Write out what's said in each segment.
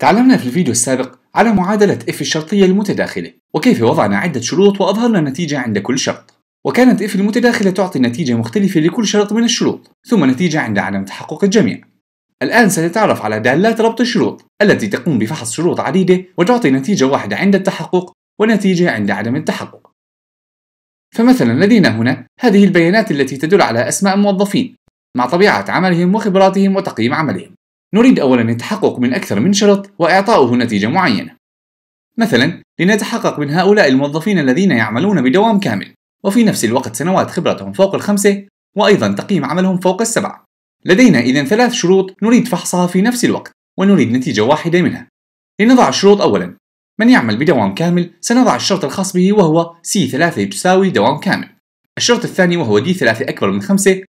تعلمنا في الفيديو السابق على معادلة F الشرطية المتداخلة وكيف وضعنا عدة شروط وأظهرنا النتيجة عند كل شرط وكانت F المتداخلة تعطي نتيجة مختلفة لكل شرط من الشروط ثم نتيجة عند عدم تحقق الجميع الآن سنتعرف على دالات ربط الشروط التي تقوم بفحص شروط عديدة وتعطي نتيجة واحدة عند التحقق ونتيجة عند عدم التحقق فمثلا لدينا هنا هذه البيانات التي تدل على أسماء موظفين مع طبيعة عملهم وخبراتهم وتقييم عملهم نريد أولا التحقق من أكثر من شرط وإعطاؤه نتيجة معينة. مثلا لنتحقق من هؤلاء الموظفين الذين يعملون بدوام كامل وفي نفس الوقت سنوات خبرتهم فوق الخمسة وأيضا تقييم عملهم فوق السبعة. لدينا إذا ثلاث شروط نريد فحصها في نفس الوقت ونريد نتيجة واحدة منها. لنضع الشروط أولا من يعمل بدوام كامل سنضع الشرط الخاص به وهو C3 تساوي دوام كامل الشرط الثاني وهو D3 أكبر من 5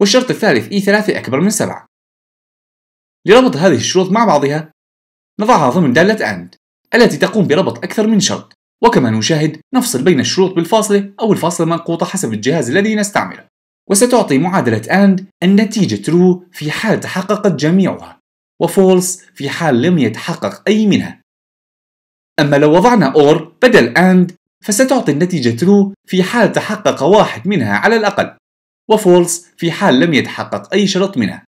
والشرط الثالث E3 أكبر من 7 لربط هذه الشروط مع بعضها نضعها ضمن دالة AND التي تقوم بربط أكثر من شرط وكما نشاهد نفصل بين الشروط بالفاصلة أو الفاصلة المنقوطة حسب الجهاز الذي نستعمله وستعطي معادلة AND النتيجة true في حال تحققت جميعها وفولس في حال لم يتحقق أي منها أما لو وضعنا OR بدل AND فستعطي النتيجة true في حال تحقق واحد منها على الأقل وفولس في حال لم يتحقق أي شرط منها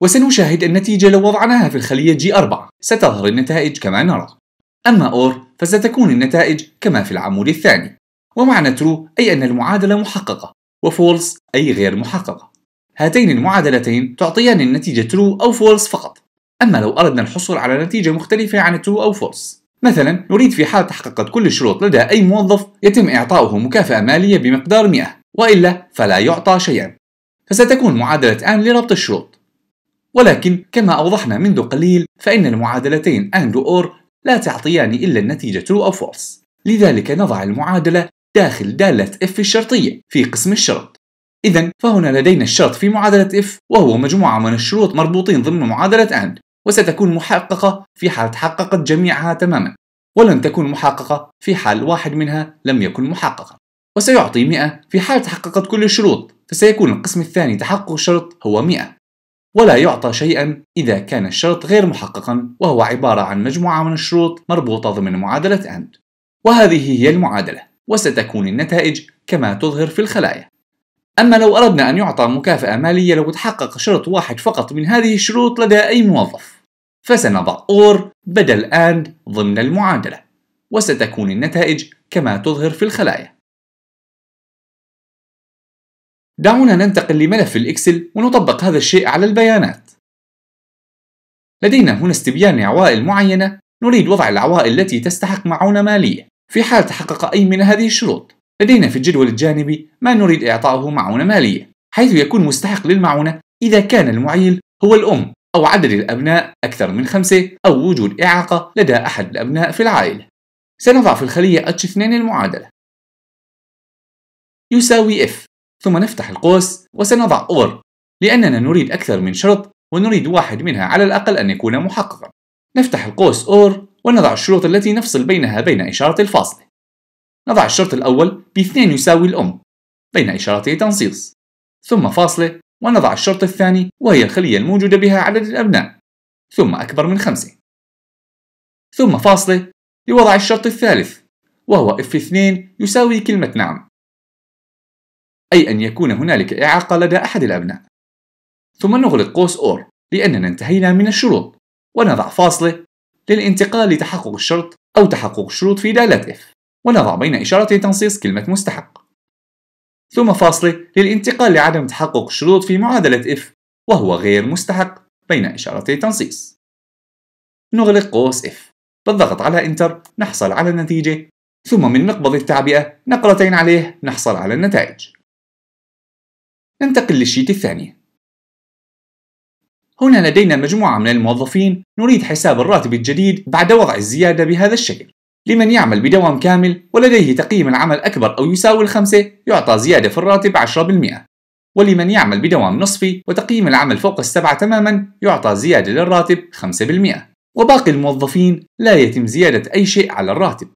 وسنشاهد النتيجة لو وضعناها في الخلية G4 ستظهر النتائج كما نرى أما OR فستكون النتائج كما في العمود الثاني ومعنى true أي أن المعادلة محققة وفولس أي غير محققة هاتين المعادلتين تعطيان النتيجة true أو false فقط أما لو أردنا الحصول على نتيجة مختلفة عن true أو false مثلا نريد في حال تحققت كل الشروط لدى أي موظف يتم إعطاؤه مكافأة مالية بمقدار 100 وإلا فلا يعطى شيئا فستكون معادلة آن لربط الشروط ولكن كما أوضحنا منذ قليل فإن المعادلتين AND OR لا تعطيان إلا النتيجة true أو false لذلك نضع المعادلة داخل دالة F الشرطية في قسم الشرط إذا فهنا لدينا الشرط في معادلة F وهو مجموعة من الشروط مربوطين ضمن معادلة AND وستكون محققة في حال تحققت جميعها تماما ولن تكون محققة في حال واحد منها لم يكن محققا وسيعطي 100 في حال تحققت كل الشروط فسيكون القسم الثاني تحقق الشرط هو 100 ولا يعطى شيئا إذا كان الشرط غير محققا وهو عبارة عن مجموعة من الشروط مربوطة ضمن معادلة AND وهذه هي المعادلة وستكون النتائج كما تظهر في الخلايا أما لو أردنا أن يعطى مكافأة مالية لو تحقق شرط واحد فقط من هذه الشروط لدى أي موظف فسنضع OR بدل AND ضمن المعادلة وستكون النتائج كما تظهر في الخلايا دعونا ننتقل لملف الإكسل ونطبق هذا الشيء على البيانات. لدينا هنا استبيان عوائل معينة نريد وضع العوائل التي تستحق معونة مالية في حال تحقق أي من هذه الشروط. لدينا في الجدول الجانبي ما نريد إعطائه معونة مالية حيث يكون مستحق للمعونة إذا كان المعيل هو الأم أو عدد الأبناء أكثر من خمسة أو وجود إعاقة لدى أحد الأبناء في العائلة. سنضع في الخلية H2 المعادلة يساوي F ثم نفتح القوس وسنضع or لأننا نريد أكثر من شرط ونريد واحد منها على الأقل أن يكون محققا نفتح القوس or ونضع الشروط التي نفصل بينها بين إشارة الفاصلة نضع الشرط الأول ب2 يساوي الأم بين إشارتي تنصيص ثم فاصلة ونضع الشرط الثاني وهي الخلية الموجودة بها عدد الأبناء ثم أكبر من خمسة ثم فاصلة لوضع الشرط الثالث وهو F2 يساوي كلمة نعم أي أن يكون هنالك إعاقة لدى أحد الأبناء ثم نغلق قوس أور لأننا انتهينا من الشروط ونضع فاصلة للانتقال لتحقق الشرط أو تحقق الشروط في دالة F ونضع بين إشارة تنصيص كلمة مستحق ثم فاصلة للانتقال لعدم تحقق الشروط في معادلة F وهو غير مستحق بين إشارتي تنصيص نغلق قوس F بالضغط على Enter نحصل على النتيجة ثم من مقبض التعبئة نقرتين عليه نحصل على النتائج ننتقل للشيت الثاني هنا لدينا مجموعة من الموظفين نريد حساب الراتب الجديد بعد وضع الزيادة بهذا الشكل لمن يعمل بدوام كامل ولديه تقييم العمل أكبر أو يساوي الخمسة يعطى زيادة في الراتب 10% ولمن يعمل بدوام نصفي وتقييم العمل فوق السبعة تماما يعطى زيادة للراتب 5% وباقي الموظفين لا يتم زيادة أي شيء على الراتب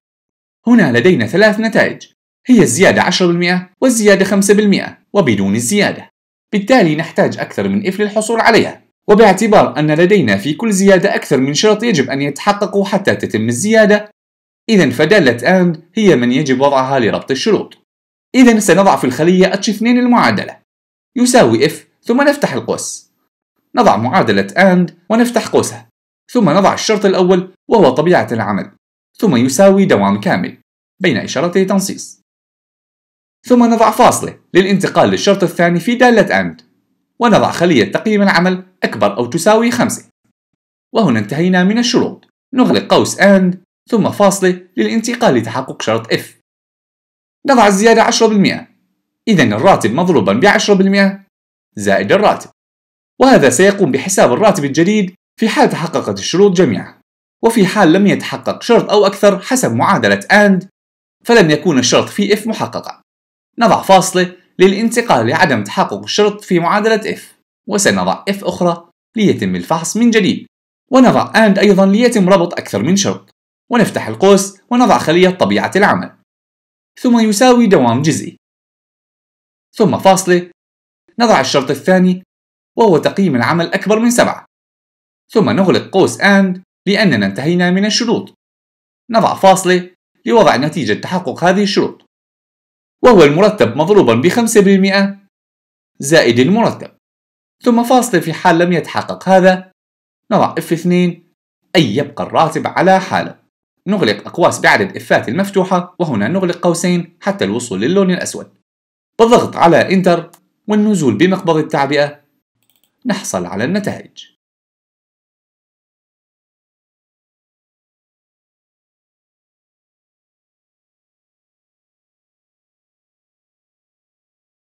هنا لدينا ثلاث نتائج هي الزيادة 10% والزيادة 5% وبدون الزيادة بالتالي نحتاج أكثر من إف للحصول عليها وباعتبار أن لدينا في كل زيادة أكثر من شرط يجب أن يتحققوا حتى تتم الزيادة إذا فدالة AND هي من يجب وضعها لربط الشروط إذا سنضع في الخلية H2 المعادلة يساوي F ثم نفتح القوس نضع معادلة AND ونفتح قوسها ثم نضع الشرط الأول وهو طبيعة العمل ثم يساوي دوام كامل بين إشارتي تنصيص ثم نضع فاصلة للانتقال للشرط الثاني في دالة AND ونضع خلية تقييم العمل أكبر أو تساوي 5 وهنا انتهينا من الشروط نغلق قوس AND ثم فاصلة للانتقال لتحقق شرط F نضع الزيادة 10% إذا الراتب مضروبا ب 10% زائد الراتب وهذا سيقوم بحساب الراتب الجديد في حال تحققت الشروط جميعها وفي حال لم يتحقق شرط أو أكثر حسب معادلة AND فلن يكون الشرط في F محققا نضع فاصلة للانتقال لعدم تحقق الشرط في معادلة f وسنضع f أخرى ليتم الفحص من جديد ونضع AND أيضا ليتم ربط أكثر من شرط ونفتح القوس ونضع خلية طبيعة العمل ثم يساوي دوام جزئي ثم فاصلة نضع الشرط الثاني وهو تقييم العمل أكبر من سبعة ثم نغلق قوس AND لأننا انتهينا من الشروط نضع فاصلة لوضع نتيجة تحقق هذه الشروط وهو المرتب مضروبا ب 5% زائد المرتب ثم فاصلة في حال لم يتحقق هذا نضع f 2 أي يبقى الراتب على حاله نغلق أقواس بعدد إفات المفتوحة وهنا نغلق قوسين حتى الوصول للون الأسود بالضغط على إنتر والنزول بمقبض التعبئة نحصل على النتائج